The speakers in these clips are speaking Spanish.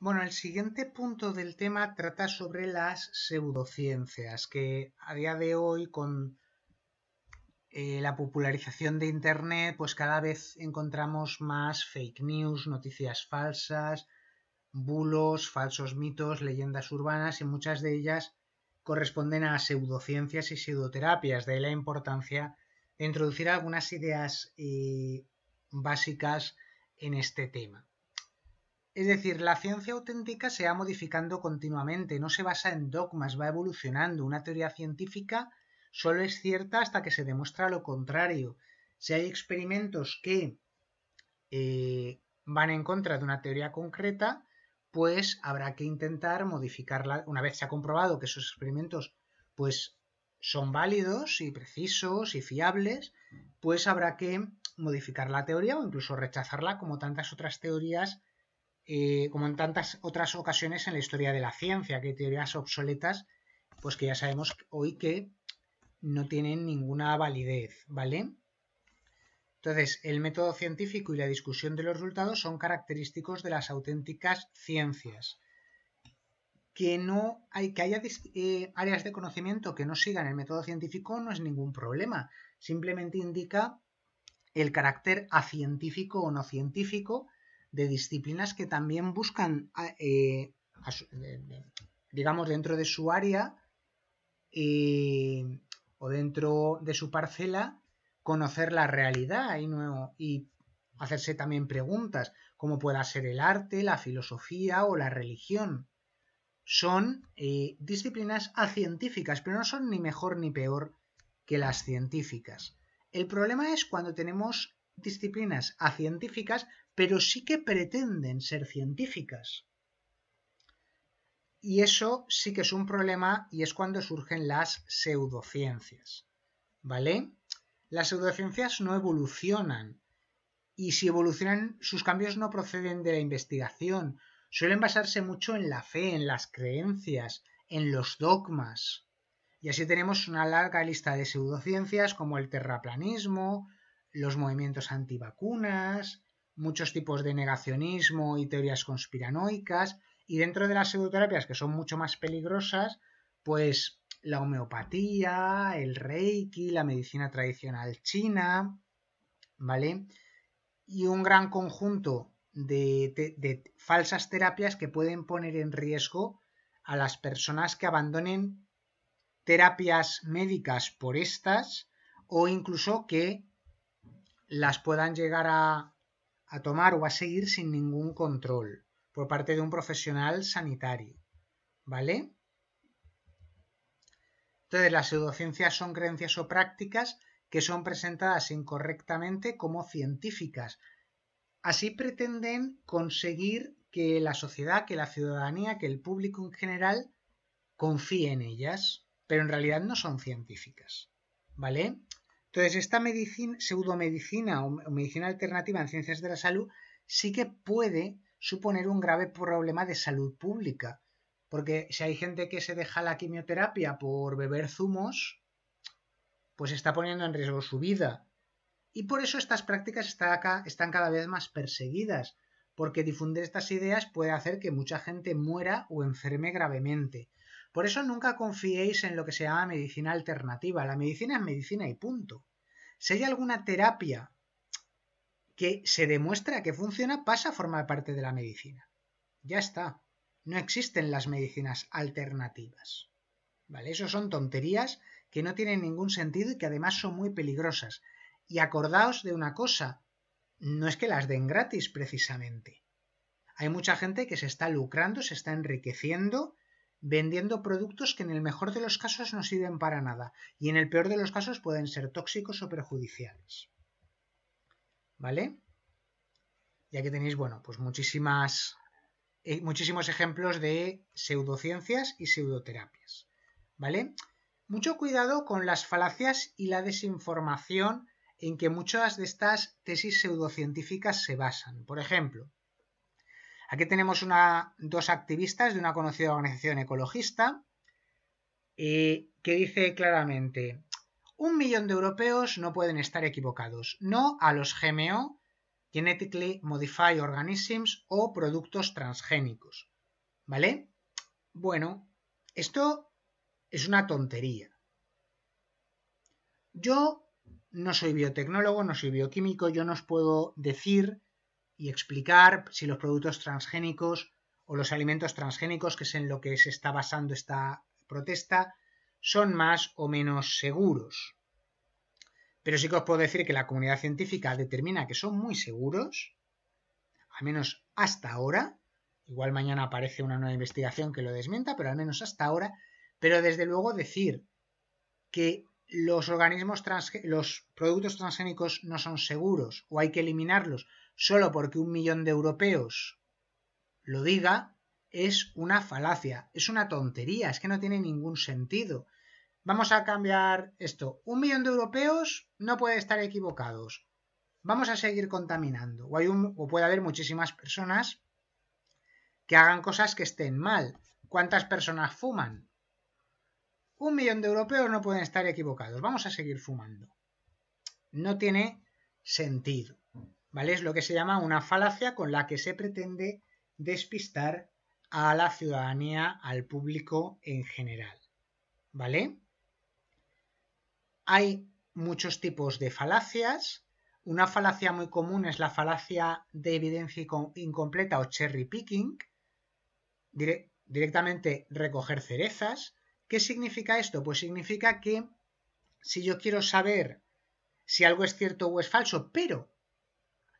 Bueno, el siguiente punto del tema trata sobre las pseudociencias, que a día de hoy con eh, la popularización de Internet, pues cada vez encontramos más fake news, noticias falsas, bulos, falsos mitos, leyendas urbanas y muchas de ellas corresponden a pseudociencias y pseudoterapias, de ahí la importancia de introducir algunas ideas eh, básicas en este tema. Es decir, la ciencia auténtica se va modificando continuamente, no se basa en dogmas, va evolucionando. Una teoría científica solo es cierta hasta que se demuestra lo contrario. Si hay experimentos que eh, van en contra de una teoría concreta, pues habrá que intentar modificarla. Una vez se ha comprobado que esos experimentos pues, son válidos y precisos y fiables, pues habrá que modificar la teoría o incluso rechazarla como tantas otras teorías eh, como en tantas otras ocasiones en la historia de la ciencia, que hay teorías obsoletas, pues que ya sabemos hoy que no tienen ninguna validez, ¿vale? Entonces, el método científico y la discusión de los resultados son característicos de las auténticas ciencias. Que, no hay, que haya eh, áreas de conocimiento que no sigan el método científico no es ningún problema. Simplemente indica el carácter acientífico o no científico de disciplinas que también buscan, eh, digamos, dentro de su área eh, o dentro de su parcela, conocer la realidad y, no, y hacerse también preguntas, como pueda ser el arte, la filosofía o la religión. Son eh, disciplinas científicas, pero no son ni mejor ni peor que las científicas. El problema es cuando tenemos disciplinas científicas pero sí que pretenden ser científicas. Y eso sí que es un problema y es cuando surgen las pseudociencias. ¿Vale? Las pseudociencias no evolucionan. Y si evolucionan, sus cambios no proceden de la investigación. Suelen basarse mucho en la fe, en las creencias, en los dogmas. Y así tenemos una larga lista de pseudociencias como el terraplanismo, los movimientos antivacunas, muchos tipos de negacionismo y teorías conspiranoicas. Y dentro de las pseudoterapias, que son mucho más peligrosas, pues la homeopatía, el reiki, la medicina tradicional china, ¿vale? Y un gran conjunto de, falsas terapias que pueden poner en riesgo a las personas que abandonen terapias médicas por estas o incluso que las puedan llegar a a tomar o a seguir sin ningún control por parte de un profesional sanitario. ¿Vale? Entonces, las pseudociencias son creencias o prácticas que son presentadas incorrectamente como científicas. Así pretenden conseguir que la sociedad, que la ciudadanía, que el público en general confíe en ellas, pero en realidad no son científicas. ¿Vale? Entonces, esta medicina, pseudomedicina o medicina alternativa en ciencias de la salud sí que puede suponer un grave problema de salud pública, porque si hay gente que se deja la quimioterapia por beber zumos, pues está poniendo en riesgo su vida. Y por eso estas prácticas están cada vez más perseguidas, porque difundir estas ideas puede hacer que mucha gente muera o enferme gravemente. Por eso nunca confiéis en lo que se llama medicina alternativa. La medicina es medicina y punto. Si hay alguna terapia que se demuestra que funciona, pasa a formar parte de la medicina. Ya está. No existen las medicinas alternativas. ¿Vale? Eso son tonterías que no tienen ningún sentido y que además son muy peligrosas. Y acordaos de una cosa, no es que las den gratis precisamente. Hay mucha gente que se está lucrando, se está enriqueciendo vendiendo productos que en el mejor de los casos no sirven para nada y en el peor de los casos pueden ser tóxicos o perjudiciales. ¿Vale? Ya que tenéis, bueno, pues muchísimas, eh, muchísimos ejemplos de pseudociencias y pseudoterapias. ¿Vale? Mucho cuidado con las falacias y la desinformación en que muchas de estas tesis pseudocientíficas se basan. Por ejemplo, Aquí tenemos una, dos activistas de una conocida organización ecologista eh, que dice claramente, un millón de europeos no pueden estar equivocados, no a los GMO, Genetically Modified Organisms o productos transgénicos. ¿Vale? Bueno, esto es una tontería. Yo no soy biotecnólogo, no soy bioquímico, yo no os puedo decir y explicar si los productos transgénicos o los alimentos transgénicos, que es en lo que se está basando esta protesta, son más o menos seguros. Pero sí que os puedo decir que la comunidad científica determina que son muy seguros, al menos hasta ahora. Igual mañana aparece una nueva investigación que lo desmienta, pero al menos hasta ahora. Pero desde luego decir que los organismos los productos transgénicos no son seguros o hay que eliminarlos solo porque un millón de europeos lo diga, es una falacia, es una tontería, es que no tiene ningún sentido. Vamos a cambiar esto. Un millón de europeos no puede estar equivocados. Vamos a seguir contaminando. O, hay un, o puede haber muchísimas personas que hagan cosas que estén mal. ¿Cuántas personas fuman? Un millón de europeos no pueden estar equivocados. Vamos a seguir fumando. No tiene sentido. ¿Vale? Es lo que se llama una falacia con la que se pretende despistar a la ciudadanía, al público en general. ¿Vale? Hay muchos tipos de falacias. Una falacia muy común es la falacia de evidencia incompleta o cherry picking, directamente recoger cerezas. ¿Qué significa esto? Pues significa que si yo quiero saber si algo es cierto o es falso, pero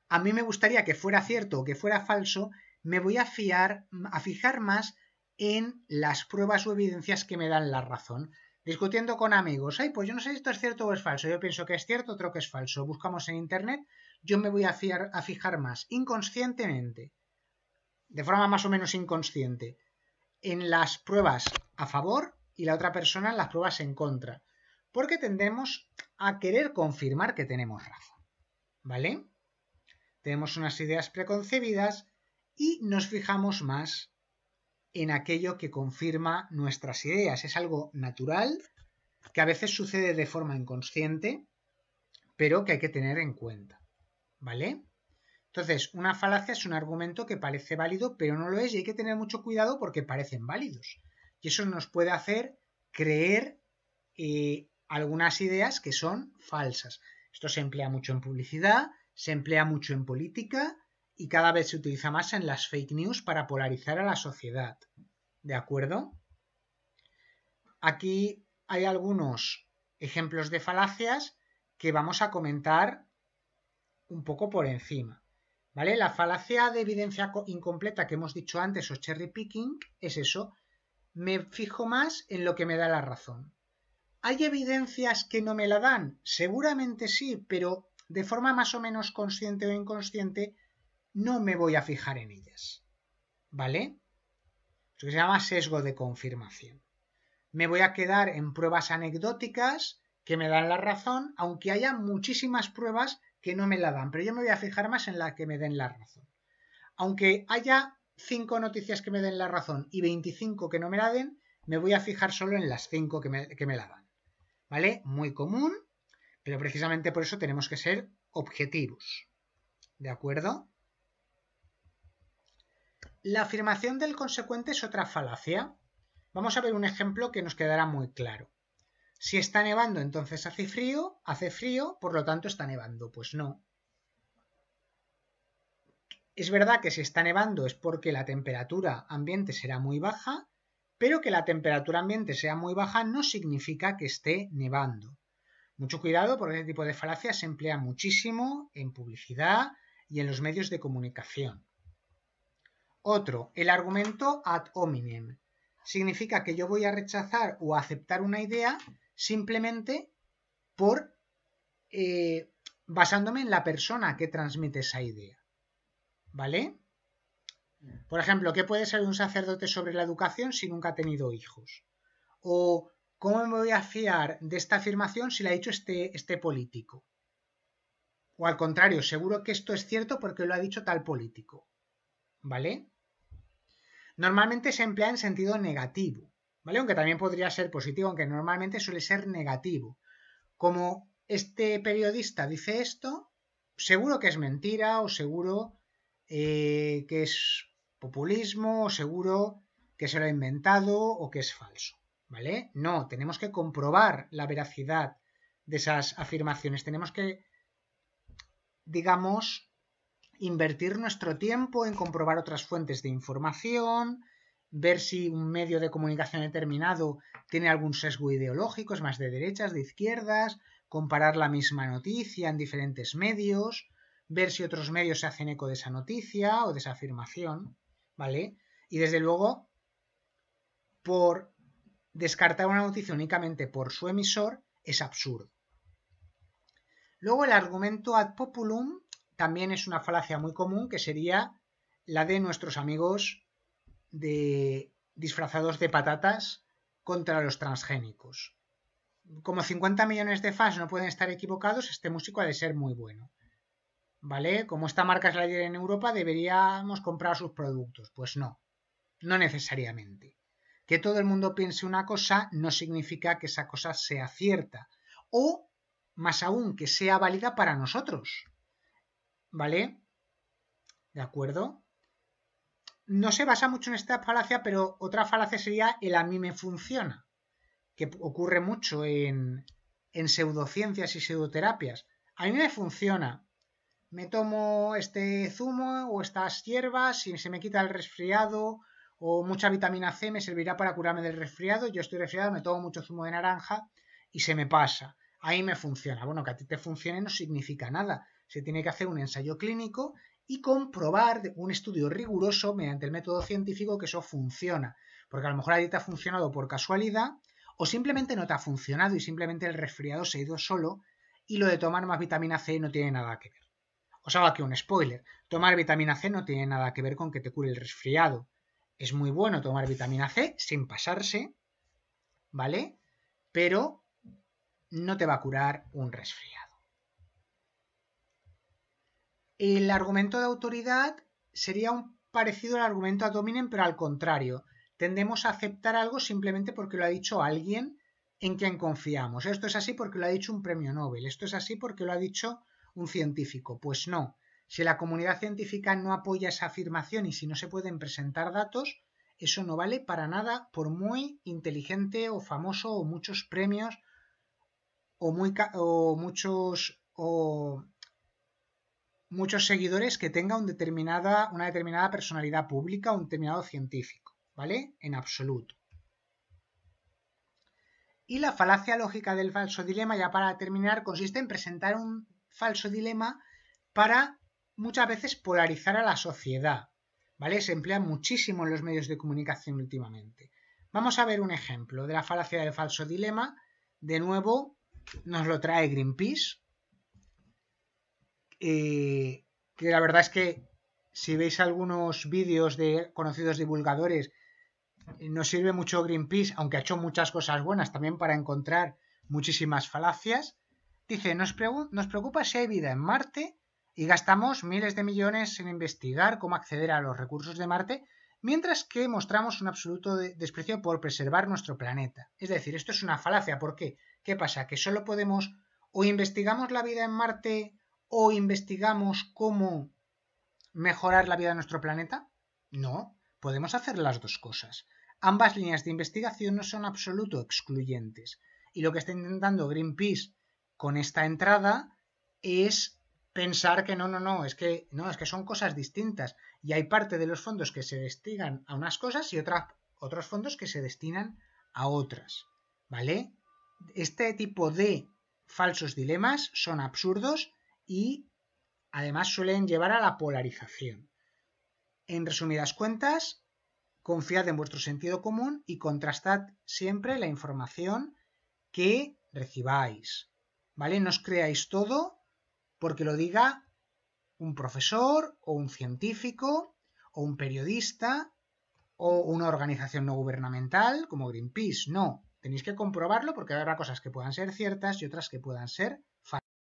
a mí me gustaría que fuera cierto o que fuera falso, me voy a fiar, a fijar más en las pruebas o evidencias que me dan la razón. Discutiendo con amigos, ay, pues yo no sé si esto es cierto o es falso, yo pienso que es cierto, otro que es falso. Buscamos en internet, yo me voy a, fiar, a fijar más inconscientemente, de forma más o menos inconsciente, en las pruebas a favor y la otra persona las pruebas en contra, porque tendemos a querer confirmar que tenemos razón. ¿Vale? Tenemos unas ideas preconcebidas y nos fijamos más en aquello que confirma nuestras ideas. Es algo natural que a veces sucede de forma inconsciente, pero que hay que tener en cuenta. ¿Vale? Entonces, una falacia es un argumento que parece válido, pero no lo es y hay que tener mucho cuidado porque parecen válidos. Y eso nos puede hacer creer eh, algunas ideas que son falsas. Esto se emplea mucho en publicidad, se emplea mucho en política y cada vez se utiliza más en las fake news para polarizar a la sociedad. ¿De acuerdo? Aquí hay algunos ejemplos de falacias que vamos a comentar un poco por encima. ¿Vale? La falacia de evidencia incompleta que hemos dicho antes o cherry picking es eso, me fijo más en lo que me da la razón. ¿Hay evidencias que no me la dan? Seguramente sí, pero de forma más o menos consciente o inconsciente, no me voy a fijar en ellas. ¿Vale? Eso se llama sesgo de confirmación. Me voy a quedar en pruebas anecdóticas que me dan la razón, aunque haya muchísimas pruebas que no me la dan, pero yo me voy a fijar más en la que me den la razón. Aunque haya 5 noticias que me den la razón y 25 que no me la den, me voy a fijar solo en las cinco que me, que me la dan. ¿Vale? Muy común, pero precisamente por eso tenemos que ser objetivos. ¿De acuerdo? La afirmación del consecuente es otra falacia. Vamos a ver un ejemplo que nos quedará muy claro. Si está nevando, entonces hace frío, hace frío, por lo tanto está nevando. Pues no. Es verdad que se está nevando es porque la temperatura ambiente será muy baja, pero que la temperatura ambiente sea muy baja no significa que esté nevando. Mucho cuidado porque este tipo de falacias se emplea muchísimo en publicidad y en los medios de comunicación. Otro, el argumento ad hominem. Significa que yo voy a rechazar o aceptar una idea simplemente por eh, basándome en la persona que transmite esa idea. ¿Vale? Por ejemplo, ¿qué puede ser un sacerdote sobre la educación si nunca ha tenido hijos? O ¿cómo me voy a fiar de esta afirmación si la ha dicho este, este político? O al contrario, seguro que esto es cierto porque lo ha dicho tal político. ¿Vale? Normalmente se emplea en sentido negativo, ¿vale? Aunque también podría ser positivo, aunque normalmente suele ser negativo. Como este periodista dice esto, seguro que es mentira o seguro eh, que es populismo, seguro que se lo ha inventado o que es falso. ¿Vale? No, tenemos que comprobar la veracidad de esas afirmaciones. Tenemos que, digamos, invertir nuestro tiempo en comprobar otras fuentes de información, ver si un medio de comunicación determinado tiene algún sesgo ideológico, es más de derechas, de izquierdas, comparar la misma noticia en diferentes medios, ver si otros medios se hacen eco de esa noticia o de esa afirmación, ¿vale? Y desde luego, por descartar una noticia únicamente por su emisor es absurdo. Luego el argumento ad populum también es una falacia muy común que sería la de nuestros amigos de disfrazados de patatas contra los transgénicos. Como 50 millones de fans no pueden estar equivocados, este músico ha de ser muy bueno. ¿vale? Como esta marca es la líder en Europa, deberíamos comprar sus productos. Pues no, no necesariamente. Que todo el mundo piense una cosa no significa que esa cosa sea cierta. O, más aún, que sea válida para nosotros. ¿Vale? ¿De acuerdo? No se basa mucho en esta falacia, pero otra falacia sería el a mí me funciona, que ocurre mucho en, en pseudociencias y pseudoterapias. A mí me funciona, me tomo este zumo o estas hierbas y se me quita el resfriado o mucha vitamina C me servirá para curarme del resfriado, yo estoy resfriado, me tomo mucho zumo de naranja y se me pasa. Ahí me funciona. Bueno, que a ti te funcione no significa nada. Se tiene que hacer un ensayo clínico y comprobar un estudio riguroso mediante el método científico que eso funciona. Porque a lo mejor a ti te ha funcionado por casualidad o simplemente no te ha funcionado y simplemente el resfriado se ha ido solo y lo de tomar más vitamina C no tiene nada que ver. Os hago aquí un spoiler. Tomar vitamina C no tiene nada que ver con que te cure el resfriado. Es muy bueno tomar vitamina C sin pasarse, ¿vale? Pero no te va a curar un resfriado. El argumento de autoridad sería un parecido al argumento a hominem, pero al contrario. Tendemos a aceptar algo simplemente porque lo ha dicho alguien en quien confiamos. Esto es así porque lo ha dicho un premio Nobel. Esto es así porque lo ha dicho un científico. Pues no. Si la comunidad científica no apoya esa afirmación y si no se pueden presentar datos, eso no vale para nada por muy inteligente o famoso o muchos premios o, muy muchos o muchos seguidores que tenga un determinada, una determinada personalidad pública o un determinado científico, ¿vale? En absoluto. Y la falacia lógica del falso dilema, ya para terminar, consiste en presentar un falso dilema para muchas veces polarizar a la sociedad, ¿vale? Se emplea muchísimo en los medios de comunicación últimamente. Vamos a ver un ejemplo de la falacia del falso dilema. De nuevo, nos lo trae Greenpeace. Eh, que la verdad es que si veis algunos vídeos de conocidos divulgadores, nos sirve mucho Greenpeace, aunque ha hecho muchas cosas buenas también para encontrar muchísimas falacias. Dice, nos, preocupa si hay vida en Marte y gastamos miles de millones en investigar cómo acceder a los recursos de Marte, mientras que mostramos un absoluto desprecio por preservar nuestro planeta. Es decir, esto es una falacia. ¿Por qué? ¿Qué pasa? Que solo podemos o investigamos la vida en Marte o investigamos cómo mejorar la vida de nuestro planeta? No, podemos hacer las dos cosas. Ambas líneas de investigación no son absoluto excluyentes. Y lo que está intentando Greenpeace con esta entrada es pensar que no, no, no, es que no, es que son cosas distintas y hay parte de los fondos que se destinan a unas cosas y otras, otros fondos que se destinan a otras, ¿vale? Este tipo de falsos dilemas son absurdos y además suelen llevar a la polarización. En resumidas cuentas, confiad en vuestro sentido común y contrastad siempre la información que recibáis. ¿vale? No os creáis todo porque lo diga un profesor o un científico o un periodista o una organización no gubernamental como Greenpeace. No, tenéis que comprobarlo porque habrá cosas que puedan ser ciertas y otras que puedan ser